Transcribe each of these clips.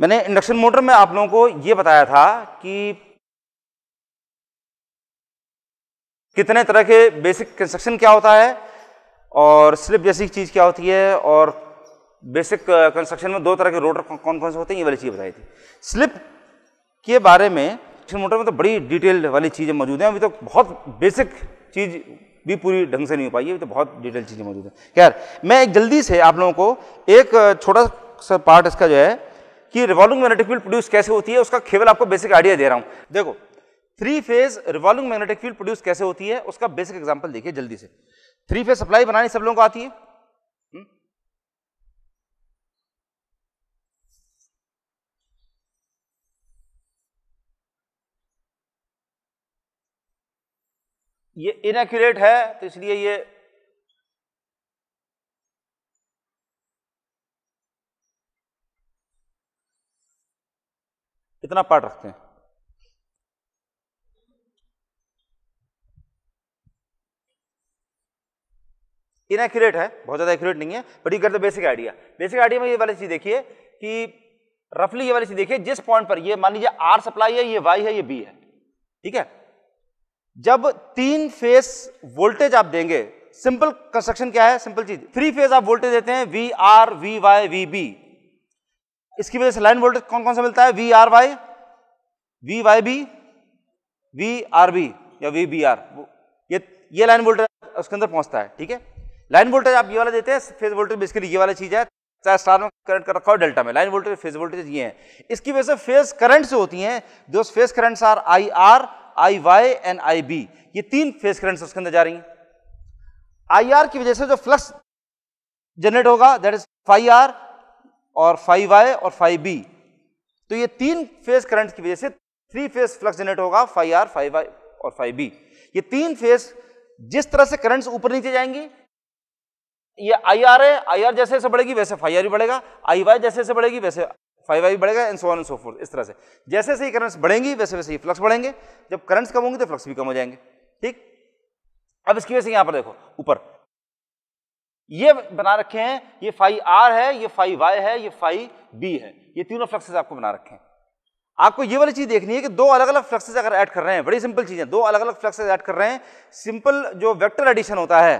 मैंने induction motor में आप लोगों को ये बताया था कि कितने तरह के बेसिक कंस्ट्रक्शन क्या होता है और स्लिप जैसी चीज़ क्या होती है और बेसिक कंस्ट्रक्शन में दो तरह के रोटर कौन कौन से होते हैं ये वाली चीज़ बताई थी स्लिप के बारे में इंडक्शन मोटर में तो बड़ी डिटेल वाली चीज़ें मौजूद हैं अभी तो बहुत बेसिक चीज़ भी पूरी ढंग से नहीं हो पाई है तो बहुत डिटेल चीज़ें मौजूद हैं खैर मैं एक जल्दी से आप लोगों को एक छोटा सा पार्ट इसका जो है कि रिवॉल्विंग मैग्नेटिक फील्ड प्रोड्यूस कैसे होती है उसका केवल आपको बेसिक आइडिया दे रहा हूं देखो three phase revolving magnetic field produce कैसे होती है उसका बेसिक एग्जाम्पल देखिए जल्दी से थ्री फेज सप्लाई बनानी सब लोगों को आती है हम्म। ये इनएक्यूरेट है तो इसलिए ये इतना पार्ट रखते हैं इनएक्यूरेट है बहुत ज़्यादा एक्यूरेट नहीं है बट ये the basic idea basic idea में ये वाली चीज़ देखिए कि रफली ये वाली चीज़ देखिए जिस पॉइंट पर ये मान लीजिए आर सप्लाई है ये वाई है ये बी है ठीक है जब तीन फेस वोल्टेज आप देंगे सिंपल कंस्ट्रक्शन क्या है सिंपल चीज थ्री फेज आप वोल्टेज देते हैं V R V Y V B इसकी वजह से लाइन वोल्टेज कौन कौन सा मिलता है V R Y V Y B V R B या वी बी आर ये ये लाइन वोल्टेज उसके अंदर पहुंचता है ठीक है लाइन वोल्टेज आप ये वाला देते हैं फेज वोल्टेज बेसिकली ये वाला चीज़ है चाहे स्टार में करंट कर रखा हो डेल्टा में लाइन वोल्टेज फेज वोल्टेज ये है इसकी वजह से फेज करंट से होती हैं जो phase currents R I R I Y and I B ये तीन फेज करंट्स उसके अंदर जा रही हैं आई आर की वजह से जो फ्लक्स जनरेट होगा दैट इज फाइव आर और फाइव आई और फाइव बी तो ये तीन फेज करंट की वजह से थ्री फेज फ्लक्स जनरेट होगा फाइव आर फाइव आई और फाइव बी ये तीन फेज जिस तरह से करंट्स ऊपर नीचे जाएंगे ये आई आर है आई आर जैसे जैसे बढ़ेगी वैसे फाइव आर भी बढ़ेगा आई वाई जैसे जैसे बढ़ेगी वैसे फाइव आई बढ़ेगा and so on and so forth इस तरह से जैसे जैसे ही करंट्स बढ़ेंगी वैसे वैसे ही फ्लक्स बढ़ेंगे जब करंट्स कम होंगे तो फ्लक्स भी कम हो जाएंगे ठीक अब इसकी वजह से यहाँ पर देखो ऊपर ये बना रखे हैं ये फाइव आर है ये फाइव वाई है ये फाइव बी है ये तीनों फ्लक्सेस आपको बना रखे हैं आपको ये वाली चीज़ देखनी है कि दो अलग अलग फ्लक्सेस अगर ऐड कर रहे हैं बड़ी सिंपल चीज़ है दो अलग अलग फ्लक्सेस ऐड कर रहे हैं सिंपल जो वेक्टर एडिशन होता है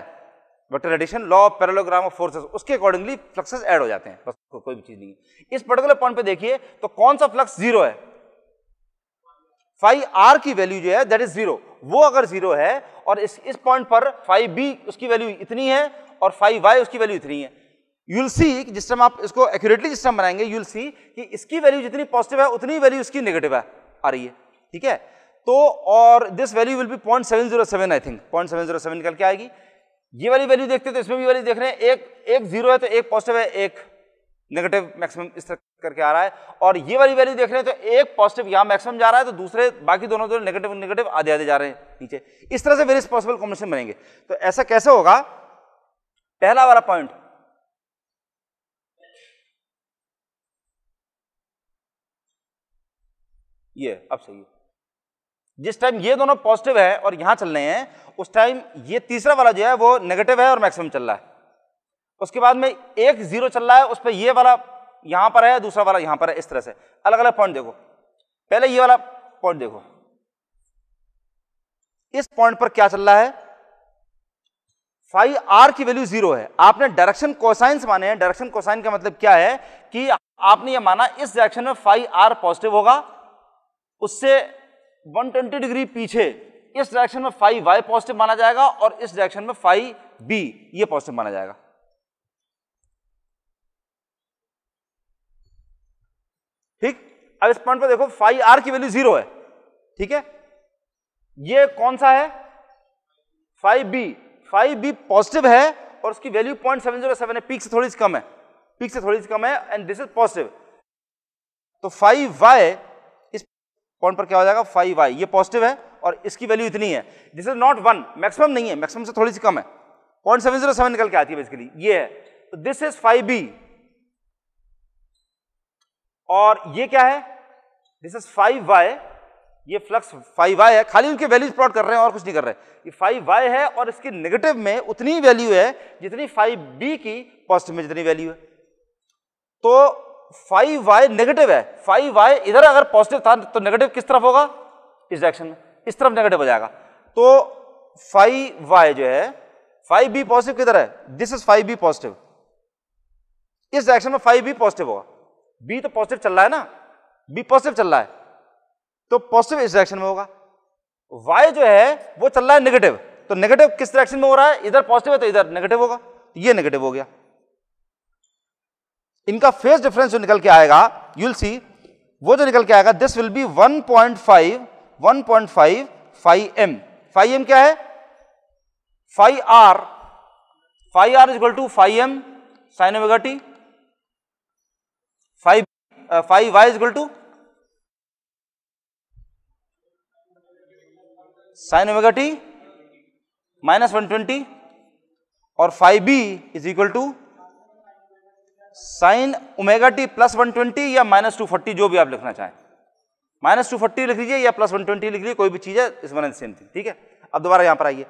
vector addition law of parallelogram of forces उसके अकॉर्डिंगली फ्लक्सेस ऐड हो जाते हैं बस को, कोई भी चीज़ नहीं है इस पर्टिकुलर पॉइंट पे देखिए तो कौन सा फ्लक्स जीरो है फाइव आर की वैल्यू जो है दैट इज जीरो वो अगर जीरो है और इस इस पॉइंट पर फाइव बी उसकी वैल्यू इतनी है और फाइव वाई उसकी वैल्यू इतनी है यूल सी जिस टाइम आप इसको एक्यूरेटली जिस टाइम बनाएंगे यूल सी कि इसकी वैल्यू जितनी पॉजिटिव है उतनी वैल्यू इसकी नेगेटिव है आ रही है ठीक है तो और this value will be point seven zero seven I think point seven zero seven निकल के आएगी ये वाली वैल्यू देखते तो इसमें भी वैल्यू देख रहे हैं एक एक जीरो है तो एक पॉजिटिव है एक नेगेटिव मैक्सिमम इस तरह करके आ रहा है और ये वाली वैल्यू देख रहे हैं तो एक पॉजिटिव यहाँ मैक्सिमम जा रहा है तो दूसरे बाकी दोनों दोनों नेगेटिव नेगेटिव आधे आधे जा रहे हैं नीचे इस तरह से वेरियस पॉसिबल कॉम्बिनेशन बनेंगे तो ऐसा कैसे होगा पहला वाला पॉइंट ये अब सही है जिस टाइम ये दोनों पॉजिटिव है और यहां चल रहे हैं उस टाइम ये तीसरा वाला जो है वो नेगेटिव है और मैक्सिमम चल रहा है उसके बाद में एक जीरो चल रहा है उस पर ये वाला यहां पर है दूसरा वाला यहां पर है इस तरह से अलग अलग पॉइंट देखो पहले ये वाला पॉइंट देखो इस पॉइंट पर क्या चल रहा है फाइव आर की वैल्यू जीरो है आपने डायरेक्शन कोसाइंस माने हैं डायरेक्शन कोसाइन का मतलब क्या है कि आपने ये माना इस डायरेक्शन में फाइव आर पॉजिटिव होगा उससे 120 डिग्री पीछे इस डायरेक्शन में फाइव वाई पॉजिटिव माना जाएगा और इस डायरेक्शन में फाइव बी ये पॉजिटिव माना जाएगा ठीक अब इस पॉइंट पर देखो फाइव आर की वैल्यू जीरो है ठीक है ये कौन सा है phi B phi B positive है और उसकी value point seven zero seven है पीक से थोड़ी सी कम है पीक से थोड़ी सी कम है एंड दिस इज पॉजिटिव तो फाइव वाई इस पॉइंट पर क्या हो जाएगा फाइव वाई ये पॉजिटिव है और इसकी वैल्यू इतनी है this is not one maximum नहीं है मैक्सिमम से थोड़ी सी कम है पॉइंट सेवन जीरो सेवन निकल के आती है बेसिकली ये है तो दिस इज फाइव बी और ये क्या है दिस इज फाइव वाई ये फ्लक्स फाइव वाई है खाली उनके वैल्यूज प्लॉट कर रहे हैं और कुछ नहीं कर रहे ये फाइव वाई है और इसकी नेगेटिव में उतनी वैल्यू है जितनी फाइव बी की पॉजिटिव में जितनी वैल्यू है तो फाइव वाई नेगेटिव है फाइव वाई इधर अगर पॉजिटिव था तो नेगेटिव किस तरफ होगा इस डायरेक्शन में इस तरफ नेगेटिव हो जाएगा तो फाइव वाई जो है फाइव बी पॉजिटिव किधर है this is phi B positive इस डायरेक्शन में फाइव बी पॉजिटिव होगा बी तो पॉजिटिव चल रहा है ना बी पॉजिटिव चल रहा है तो पॉजिटिव इस डायरेक्शन में होगा वाई जो है वो चल रहा है नेगेटिव तो नेगेटिव किस डायरेक्शन में हो रहा है इधर पॉजिटिव है तो इधर नेगेटिव होगा तो ये नेगेटिव हो गया इनका फेस डिफरेंस जो निकल के आएगा यूल सी वो जो निकल के आएगा this will be 1.5 point five one point M phi M क्या है phi R phi R equal to phi M sine omega T phi phi Y equal to sine omega T minus one twenty और five B is equal to sine omega T plus one twenty या minus two forty जो भी आप लिखना चाहें minus two forty लिख लीजिए या प्लस वन ट्वेंटी लिख लीजिए कोई भी चीज़ है इस वन सेम थी ठीक है अब दोबारा यहाँ पर आइए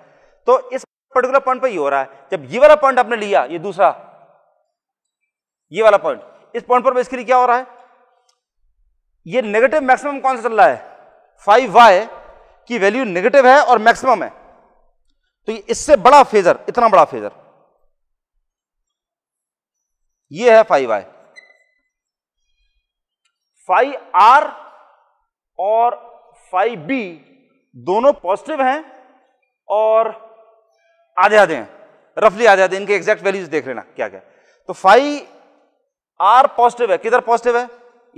तो इस पर्टिकुलर पॉइंट पर ये हो रहा है जब ये वाला पॉइंट आपने लिया ये दूसरा ये वाला पॉइंट इस पॉइंट पर बेसिकली क्या हो रहा है ये नेगेटिव मैक्सिमम कौन सा चल रहा है फाइव वाई की वैल्यू नेगेटिव है और मैक्सिमम है तो इससे बड़ा फेजर इतना बड़ा फेजर ये है फाइव आई फाइव आर और फाइव बी दोनों पॉजिटिव हैं और आधे आधे हैं रफली आधे आधे इनके एग्जैक्ट वैल्यूज देख लेना क्या क्या तो फाइव आर पॉजिटिव है किधर पॉजिटिव है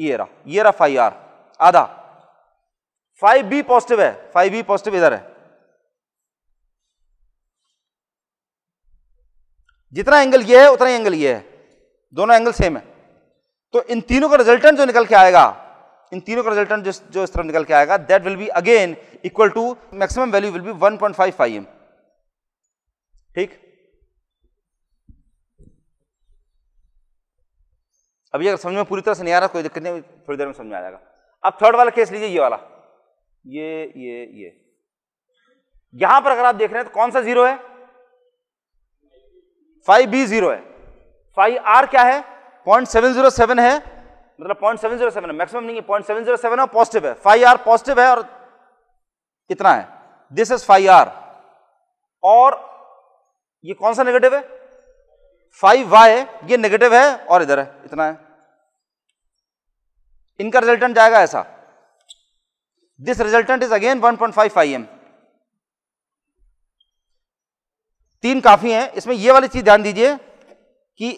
ये रहा ये रहा फाइव आर आधा फाइव बी पॉजिटिव है फाइव बी पॉजिटिव इधर है जितना एंगल ये है उतना ही एंगल ये है दोनों एंगल सेम है तो इन तीनों का रिजल्टेंट जो निकल के आएगा इन तीनों का रिजल्टेंट जो जो इस तरफ निकल के आएगा that will be again equal to maximum value will be one point M ठीक अभी अगर समझ में पूरी तरह से नहीं आ रहा कोई दिक्कत नहीं थोड़ी देर में समझ में आ जाएगा अब थर्ड वाला केस लीजिए ये वाला ये ये ये यहां पर अगर आप देख रहे हैं तो कौन सा जीरो है फाइव बी जीरो है फाइव आर क्या है पॉइंट सेवन जीरो सेवन है मतलब पॉइंट सेवन जीरो सेवन है मैक्सिमम नहीं है पॉइंट सेवन जीरो सेवन है पॉजिटिव है फाइव आर पॉजिटिव है और इतना है दिस इज फाइव आर और ये कौन सा नेगेटिव है फाइव वाई ये नेगेटिव है और इधर है इतना है इनका रिजल्टेंट जाएगा ऐसा again one point five 1.5 M तीन काफी हैं इसमें ये वाली चीज ध्यान दीजिए कि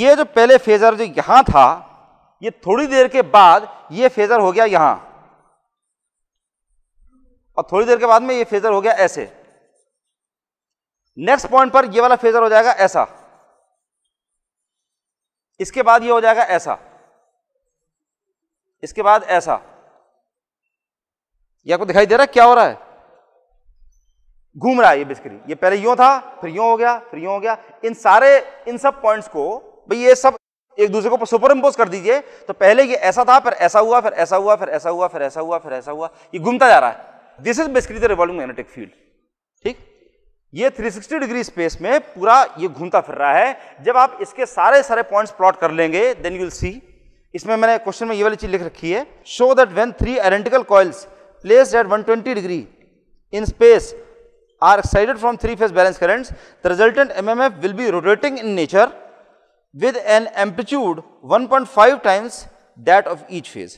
ये जो पहले फेजर जो यहां था ये थोड़ी देर के बाद ये फेजर हो गया यहां और थोड़ी देर के बाद में ये फेजर हो गया ऐसे नेक्स्ट पॉइंट पर ये वाला फेजर हो जाएगा ऐसा इसके बाद ये हो जाएगा ऐसा इसके बाद ऐसा ये आपको दिखाई दे रहा है क्या हो रहा है घूम रहा है ये बेसिकली ये पहले यूं था फिर यूं हो गया फिर यूं हो गया इन सारे इन सब पॉइंट्स को भाई ये सब एक दूसरे को सुपर इम्पोज कर दीजिए तो पहले ये ऐसा था फिर ऐसा हुआ फिर ऐसा हुआ फिर ऐसा हुआ फिर ऐसा हुआ फिर ऐसा हुआ ये घूमता जा रहा है this is basically the revolving magnetic field ठीक ये 360 डिग्री स्पेस में पूरा ये घूमता फिर रहा है जब आप इसके सारे सारे पॉइंट्स प्लॉट कर लेंगे देन यू विल सी इसमें मैंने क्वेश्चन में ये वाली चीज लिख रखी है show that when three identical coils placed at 120 degree in space are excited from three phase balance currents, the resultant MMF will be rotating in nature with an amplitude 1.5 times that of each phase.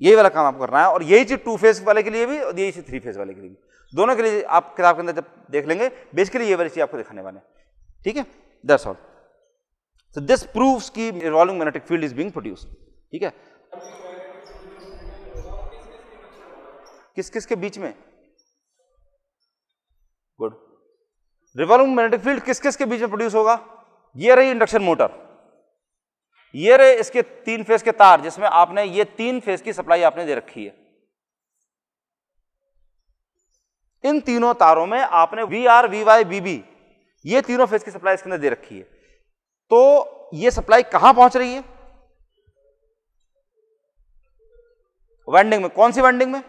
यही वाला काम आपको करना है aur yahi cheez two phase wale ke liye bhi aur yahi cheez three phase wale ke liye भी दोनों के लिए आप किताब के अंदर जब देख लेंगे बेसिकली ये वाली चीज़ आपको दिखाने वाले हैं ठीक है that's all so this proves की revolving magnetic field is being produced ठीक है किस किस के बीच में गुड रिवॉल्विंग मैग्नेटिक फील्ड किस किस के बीच में प्रोड्यूस होगा ये रही इंडक्शन मोटर ये रहे इसके तीन फेज के तार जिसमें आपने ये तीन फेज की सप्लाई आपने दे रखी है इन तीनों तारों में आपने V R V Y B B ये तीनों फेज की सप्लाई इसके अंदर दे रखी है तो ये सप्लाई कहां पहुंच रही है वाइंडिंग में कौन सी वाइंडिंग में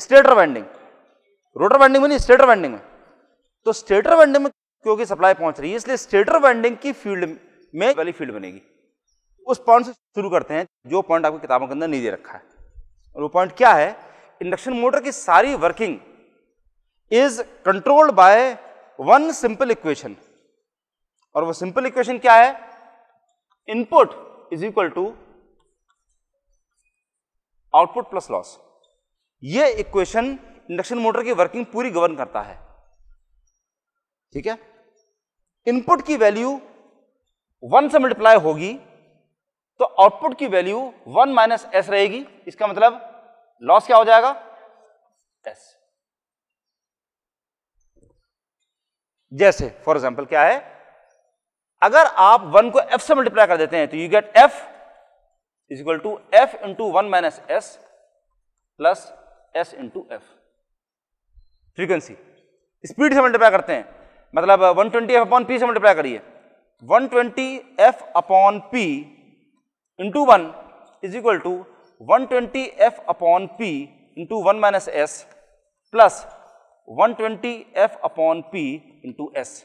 स्टेटर वाइंडिंग रोटर वाइंडिंग में नहीं स्टेटर वाइंडिंग में तो स्टेटर वाइंडिंग में क्योंकि सप्लाई पहुंच रही है इसलिए स्टेटर वाइंडिंग की फील्ड में वाली फील्ड बनेगी उस पॉइंट से शुरू करते हैं जो पॉइंट आपकी किताबों के अंदर नहीं दे रखा है और वो पॉइंट क्या है इंडक्शन मोटर की सारी working is controlled by one simple equation और वो सिंपल इक्वेशन क्या है input is equal to output plus loss ये इक्वेशन इंडक्शन मोटर की वर्किंग पूरी गवर्न करता है ठीक है इनपुट की वैल्यू वन से मल्टीप्लाई होगी तो आउटपुट की वैल्यू वन माइनस एस रहेगी इसका मतलब लॉस क्या हो जाएगा एस जैसे फॉर एग्जाम्पल क्या है अगर आप वन को एफ से मल्टीप्लाई कर देते हैं तो you get F is equal to F into one minus S plus S into F frequency speed से मल्टीप्लाई करते हैं मतलब 120 ट्वेंटी एफ अपॉन पी से मल्टीप्लाई करिए 120 twenty F upon P into one is equal to one twenty F upon P into one minus S plus one twenty F upon P into S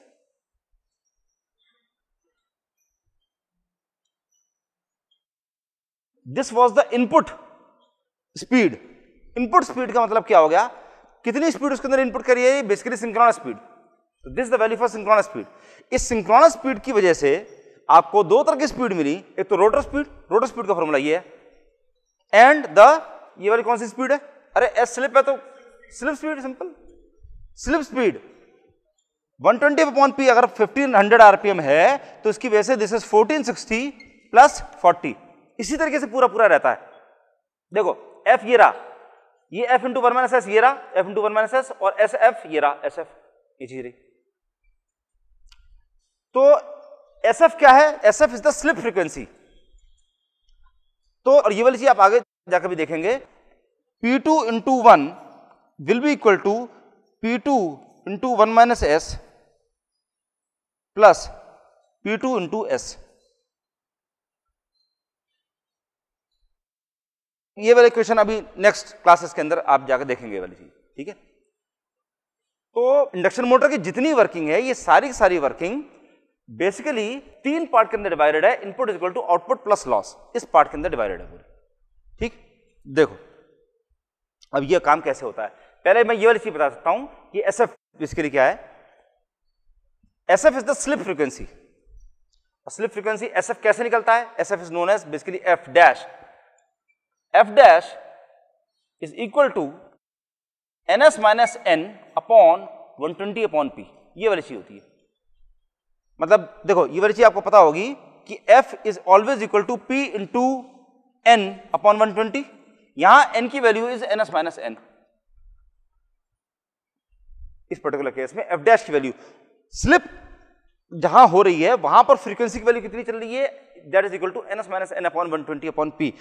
this was the input speed input speed का मतलब क्या हो गया कितनी speed उसके अंदर input करिए basically synchronous speed this the value for synchronous speed इस सिंक्रोनस स्पीड की वजह से आपको दो तरह की स्पीड मिली एक तो रोटर स्पीड रोटर स्पीड का फॉर्मूला ये है एंड द ये वाली कौन सी स्पीड है अरे एस स्लिप है तो slip speed simple slip speed 120 twenty upon P अगर 1500 हंड्रेड आरपीएम है तो इसकी वजह से दिस इज 1460 प्लस 40 इसी तरीके से पूरा पूरा रहता है देखो एफ ये रहा ये F into one minus S ये रहा F into one minus S और एस एफ ये रहा एस एफ ये चीज रही तो एस एफ क्या है S F is the slip frequency तो और ये वाली चीज आप आगे जाकर भी देखेंगे P two into one will be equal to P two into one minus S plus P two into S ये वाले क्वेश्चन अभी नेक्स्ट क्लासेस के अंदर आप जाकर देखेंगे वाली चीज ठीक है तो इंडक्शन मोटर की जितनी वर्किंग है ये सारी की सारी वर्किंग बेसिकली तीन पार्ट के अंदर डिवाइडेड है input is equal to output plus loss इस पार्ट के अंदर डिवाइडेड है पूरी ठीक देखो अब ये काम कैसे होता है पहले मैं ये वाली चीज बता सकता हूं कि एस एफ इसके लिए क्या है S F is the slip frequency slip frequency S F कैसे निकलता है S F is known as basically F dash f dash is equal to ns minus N upon 120 upon p ये वाली चीज होती है मतलब देखो ये वाली चीज आपको पता होगी कि f is always equal to p into N upon one twenty यहां एन की value is ns minus N इस पर्टिकुलर केस में f डैश की वैल्यू स्लिप जहां हो रही है वहां पर फ्रीक्वेंसी की वैल्यू कितनी चल रही है that is equal to N S minus N upon one twenty upon P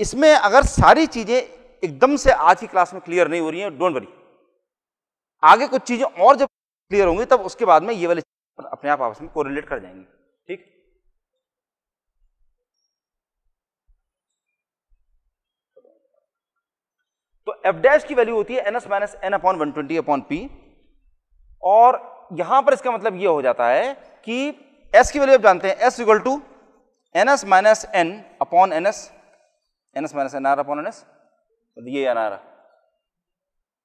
इसमें अगर सारी चीज़ें एकदम से आज की क्लास में क्लियर नहीं हो रही है डोंट वरी आगे कुछ चीज़ें और जब क्लियर होंगी तब उसके बाद में ये वाले अपने आप आपस में कोरिलेट कर जाएंगे ठीक तो एफ डैश की वैल्यू होती है N S minus N upon one twenty upon P और यहां पर इसका मतलब यह हो जाता है कि एस की वैल्यू आप जानते हैं S equal to N S minus N upon N S N S minus N R upon N S तो ये एन आर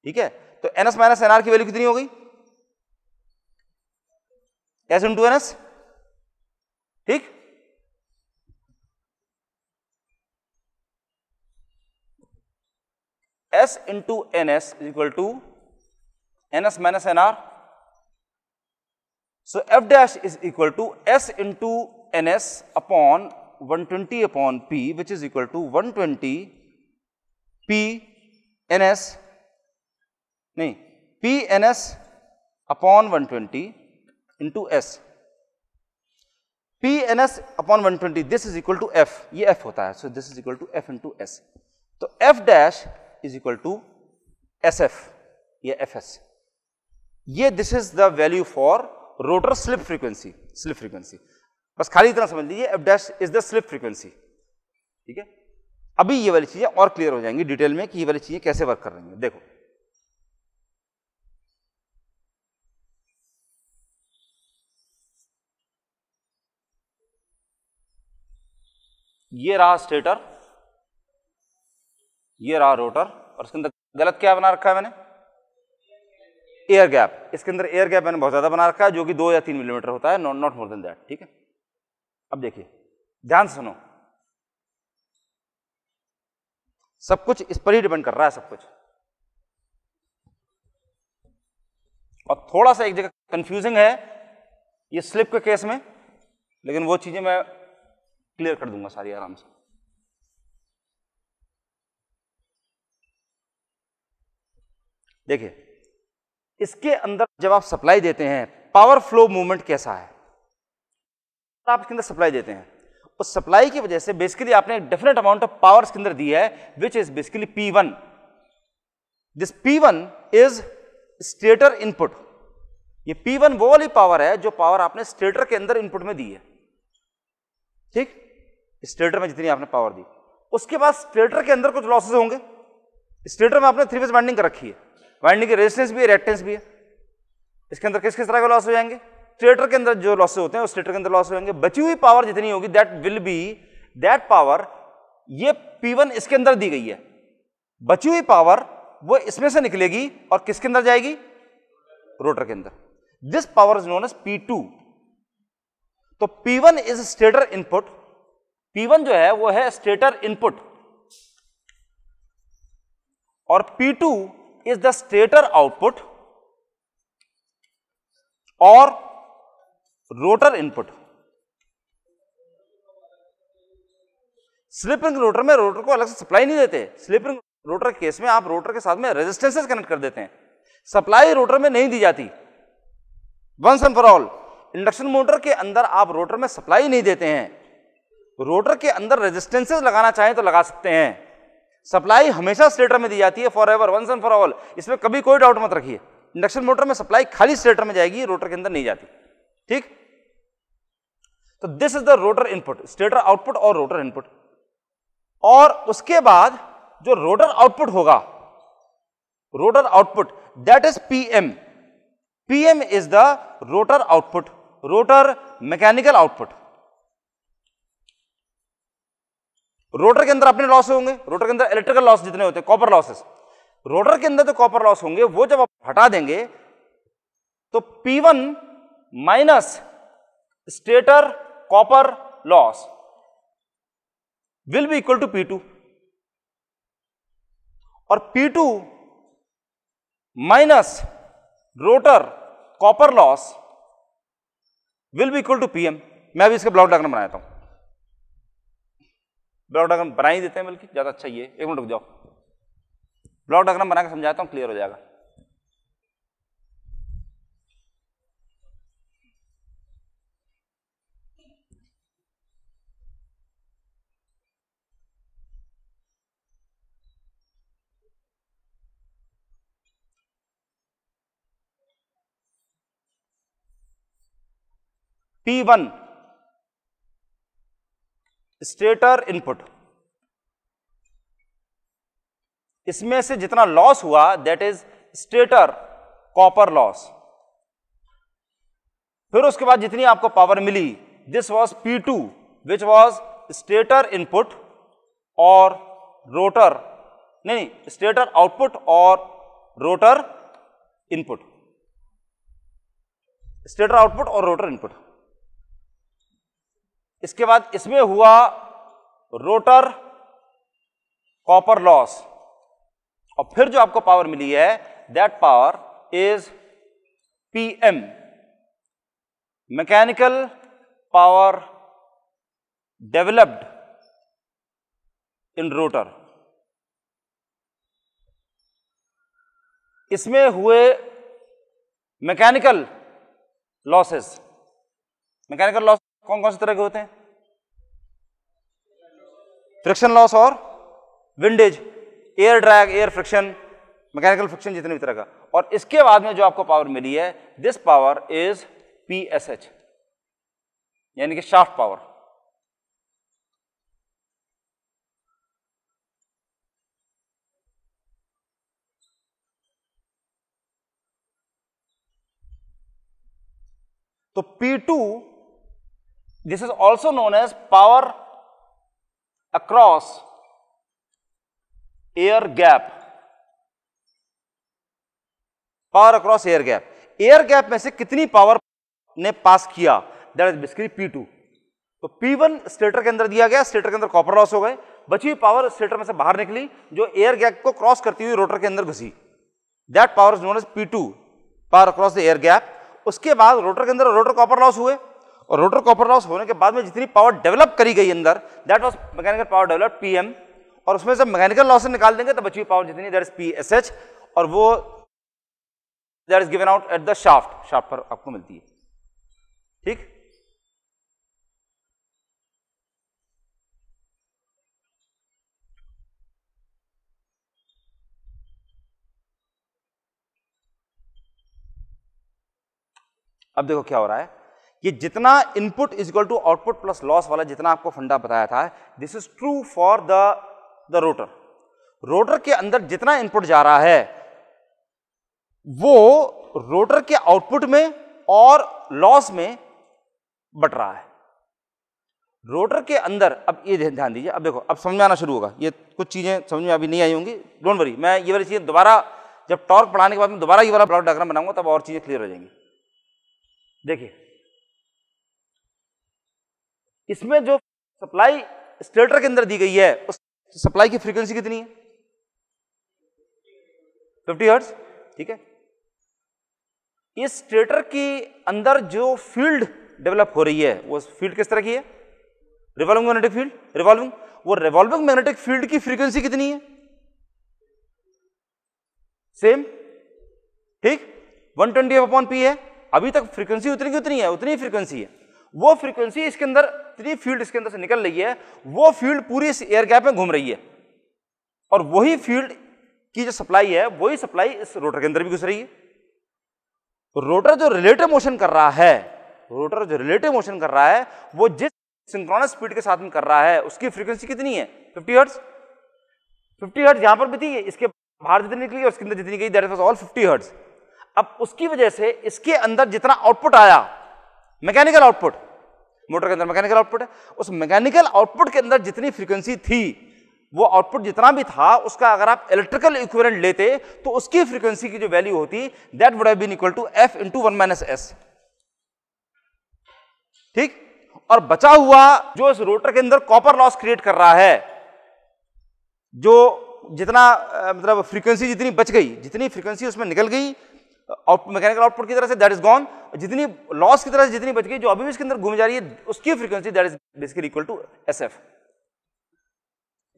ठीक है तो N S minus N R की वैल्यू कितनी हो गई एस टू एन एस ठीक S into N S equal to N S minus N R so F dash is equal to S into N S upon 120 upon P which is equal to 120 P NS नहीं P NS upon 120 into S P NS upon 120 this is equal to F ये F होता है so this is equal to F into S तो F dash is equal to SF ये FS this is the value for rotor slip frequency slip frequency बस खाली इतना समझ लीजिए F dash is the slip frequency ठीक है अभी ये वाली चीजें और क्लियर हो जाएंगी डिटेल में कि ये वाली चीजें कैसे वर्क कर रही हैं देखो ये रहा स्टेटर ये रहा रोटर और इसके अंदर गलत क्या बना रखा है मैंने एयर गैप इसके अंदर एयर गैप मैंने बहुत ज्यादा बना रखा है जो कि दो या तीन मिलीमीटर होता है not not more than that ठीक है अब देखिए ध्यान सुनो सब कुछ इस पर ही डिपेंड कर रहा है सब कुछ और थोड़ा सा एक जगह कंफ्यूजिंग है ये स्लिप के केस में लेकिन वो चीजें मैं क्लियर कर दूंगा सारी आराम से देखिए इसके अंदर जब आप सप्लाई देते हैं पावर फ्लो मूवमेंट कैसा है आप इसके अंदर सप्लाई देते हैं उस सप्लाई की वजह से बेसिकली आपने एक डेफिनेट अमाउंट ऑफ पावर इसके अंदर दी है which is basically P one this P one is stator input ये पी वन वो वाली पावर है जो पावर आपने स्टेटर के अंदर इनपुट में दी है ठीक स्टेटर में जितनी आपने पावर दी उसके बाद स्टेटर के अंदर कुछ लॉसेज होंगे स्टेटर में आपने थ्री फेज वाइंडिंग कर रखी है वाइंडिंग की रेजिस्टेंस भी है रेक्टेंस भी है इसके अंदर किस किस तरह के लॉस हो जाएंगे स्टेटर के अंदर जो लॉसेज होते हैं स्टेटर के अंदर लॉस होंगे बची हुई पावर जितनी होगी that will be that power ये P1 इसके अंदर दी गई है बची हुई पावर वो इसमें से निकलेगी और किसके अंदर जाएगी रोटर के अंदर this power is known as P2 तो P1 is stator input P1 जो है वो है स्टेटर इनपुट और P2 is the stator output और रोटर इनपुट स्लिपिंग रोटर में रोटर को अलग से सप्लाई नहीं देते स्लिपिंग रोटर केस में आप रोटर के साथ में रेजिस्टेंसेस कनेक्ट कर देते हैं सप्लाई रोटर में नहीं दी जाती once and for all induction motor के अंदर आप रोटर में सप्लाई नहीं देते हैं रोटर के अंदर रेजिस्टेंसेस लगाना चाहें तो लगा सकते हैं सप्लाई हमेशा स्टेटर में दी जाती है forever once and for all इसमें कभी कोई डाउट मत रखिए इंडक्शन मोटर में सप्लाई खाली स्टेटर में जाएगी रोटर के अंदर नहीं जाती ठीक तो this is the rotor input stator output और रोटर इनपुट और उसके बाद जो रोटर आउटपुट होगा rotor output that is PM PM is the rotor output rotor mechanical output rotor के अंदर अपने लॉस होंगे रोटर के अंदर इलेक्ट्रिकल लॉस जितने होते हैं कॉपर लॉसेस रोटर के अंदर जो कॉपर लॉस होंगे वो जब आप हटा देंगे तो P one minus stator copper loss will be equal to P2 और P2 minus rotor copper loss will be equal to Pm मैं अभी इसके ब्लॉक डायग्राम देता हूं ब्लॉक डायग्राम बना ही देते हैं बल्कि ज़्यादा अच्छा ये एक मिनट रुक जाओ ब्लॉक डायग्राम बनाकर समझाता हूँ क्लियर हो जाएगा P1 वन स्टेटर इनपुट इसमें से जितना लॉस हुआ that is stator copper loss फिर उसके बाद जितनी आपको पावर मिली this was P two which was stator input और रोटर नहीं स्टेटर आउटपुट और रोटर इनपुट स्टेटर आउटपुट और रोटर इनपुट इसके बाद इसमें हुआ रोटर कॉपर लॉस और फिर जो आपको पावर मिली है that power is P M mechanical power developed in rotor इसमें हुए मैकेनिकल लॉसेस मैकेनिकल लॉस कौन कौन से तरह के होते हैं फ्रिक्शन लॉस और windage air drag air friction mechanical friction जितने भी तरह का और इसके बाद में जो आपको पावर मिली है this power is P S H यानी कि शाफ्ट पावर तो P two This is also known as power across air gap. Power across air gap. Air gap में से कितनी पावर ने पास किया that is basically P two तो P one stator के अंदर दिया गया स्टेटर के अंदर कॉपर लॉस हो गए बची हुई पावर स्टेटर में से बाहर निकली जो एयर गैप को क्रॉस करती हुई रोटर के अंदर घुसी that power is known as P two power across the air gap उसके बाद रोटर के अंदर रोटर कॉपर लॉस हुए और रोटर कॉपर लॉस होने के बाद में जितनी पावर डेवलप करी गई अंदर that was mechanical power develop P और उसमें से मैकेनिकल लॉस निकाल देंगे तो बची हुई पावर जितनी that is P S H और वो that is given out at the shaft shaft पर आपको मिलती है ठीक अब देखो क्या हो रहा है ये जितना input is equal to output plus loss वाला जितना आपको फंडा बताया था this is true for the the rotor rotor के अंदर जितना इनपुट जा रहा है वो रोटर के आउटपुट में और लॉस में बट रहा है रोटर के अंदर अब ये ध्यान दीजिए अब देखो अब समझ में आना शुरू होगा ये कुछ चीज़ें समझ में अभी नहीं आई होंगी डोंट वरी मैं ये वाली चीज़ें दोबारा जब टॉर्क पढ़ाने के बाद मैं दोबारा ये वाला ब्लॉक डायग्राम बनाऊंगा तब और चीज़ें क्लियर हो जाएंगी देखिए इसमें जो सप्लाई स्टेटर के अंदर दी गई है उस सप्लाई की फ्रीक्वेंसी कितनी है फिफ्टी हर्ट्स ठीक है इस स्टेटर की अंदर जो फील्ड डेवलप हो रही है वो फील्ड किस तरह की है रिवॉल्विंग मैग्नेटिक फील्ड रिवॉल्विंग वो रिवॉल्विंग मैग्नेटिक फील्ड की फ्रीक्वेंसी कितनी है सेम ठीक 120 ट्वेंटी अपॉन पी है अभी तक फ्रीक्वेंसी उतनी की उतनी है उतनी फ्रीक्वेंसी है वो फ्रीक्वेंसी इसके अंदर थ्री फील्ड इसके अंदर से निकल रही है वो फील्ड पूरी इस एयर गैप में घूम रही है और वही फील्ड की जो सप्लाई है वही सप्लाई इस रोटर के अंदर भी घुस रही है रोटर तो जो रिलेटिव मोशन कर रहा है रोटर जो रिलेटिव मोशन कर रहा है वो जिस सिंक्रोनस स्पीड के साथ में कर रहा है उसकी फ्रीक्वेंसी कितनी है फिफ्टी हर्ट्स फिफ्टी हर्ट्स यहां पर भी थी इसके बाहर जितनी निकली उसके अंदर जितनी गई दैट ऑल फिफ्टी हर्ट्स अब उसकी वजह से इसके अंदर जितना आउटपुट आया मैकेनिकल आउटपुट मोटर के अंदर मैकेनिकल आउटपुट है उस मैकेनिकल आउटपुट के अंदर जितनी फ्रीक्वेंसी थी वो आउटपुट जितना भी था उसका अगर आप इलेक्ट्रिकल इक्विवेलेंट लेते तो उसकी फ्रीक्वेंसी की जो वैल्यू होती that would have been equal to F into one minus S ठीक और बचा हुआ जो इस रोटर के अंदर कॉपर लॉस क्रिएट कर रहा है जो जितना मतलब फ्रीक्वेंसी जितनी बच गई जितनी फ्रीक्वेंसी उसमें निकल गई मैकेनिकल आउटपुट की तरह से दैट इज गॉन जितनी लॉस की तरह से जितनी बच गई जो अभी भी इसके अंदर घूम जा रही है उसकी frequency that is basically equal to S F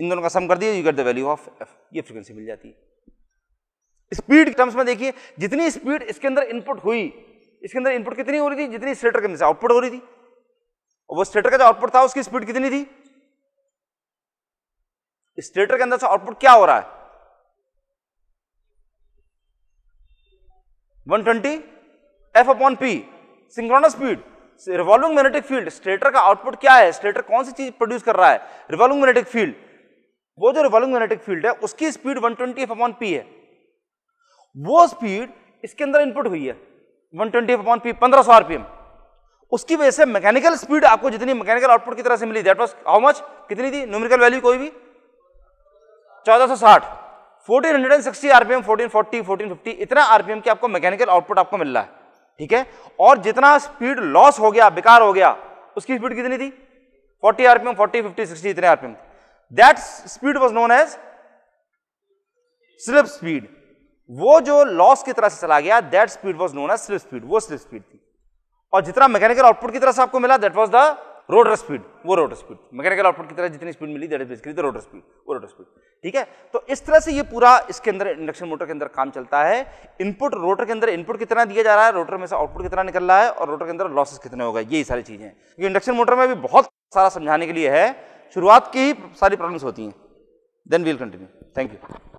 इन दोनों का सम कर दिया you get the value of F ये फ्रीक्वेंसी मिल जाती है स्पीड के टर्म्स में देखिए जितनी स्पीड इसके अंदर इनपुट हुई इसके अंदर इनपुट कितनी हो रही थी जितनी स्टेटर के अंदर आउटपुट हो रही थी और वो स्टेटर का जो आउटपुट था उसकी स्पीड कितनी थी स्टेटर के अंदर से आउटपुट क्या हो रहा है twenty F upon P synchronous speed revolving magnetic field stator का आउटपुट क्या है स्टेटर कौन सी चीज प्रोड्यूस कर रहा है रिवॉल्विंग मैग्नेटिक फील्ड वो जो रिवॉल्विंग मैग्नेटिक फील्ड है उसकी speed 120 twenty F upon P है वो स्पीड इसके अंदर इनपुट हुई है 120 ट्वेंटी एफ अपॉन पी पंद्रह सौ आरपीएम उसकी वजह से मैकेनिकल स्पीड आपको जितनी मैकेनिकल आउटपुट की तरह से मिली दैट वॉज हाउ मच कितनी थी न्यूमेरिकल वैल्यू कोई भी चौदह सौ साठ सिक्सटी आरपीएम फोर्टीन फिफ्टी इतना आरपीएम की आपको मैकेनिकल आउटपुट आपको मिल रहा है ठीक है और जितना स्पीड लॉस हो गया बेकार हो गया उसकी स्पीड कितनी थी forty RPM forty fifty sixty इतने RPM that speed was known as slip speed वो जो लॉस की तरह से चला गया that speed was known as slip speed वो स्लिप स्पीड थी और जितना मैकेनिकल आउटपुट की तरह से आपको मिला that was the rotor speed वो रोटर स्पीड मैकेनिकल आउटपुट की तरह जितनी स्पीड मिली that is basically the rotor speed वो रोटर स्पीड ठीक है तो इस तरह से ये पूरा इसके अंदर इंडक्शन मोटर के अंदर काम चलता है इनपुट रोटर के अंदर इनपुट कितना दिया जा रहा है रोटर में से आउटपुट कितना निकल रहा है और रोटर के अंदर लॉसेस कितने होगा ये सारी चीज़ें क्योंकि इंडक्शन मोटर में भी बहुत सारा समझाने के लिए है शुरुआत की ही सारी प्रॉब्लम्स होती हैं then we'll continue thank you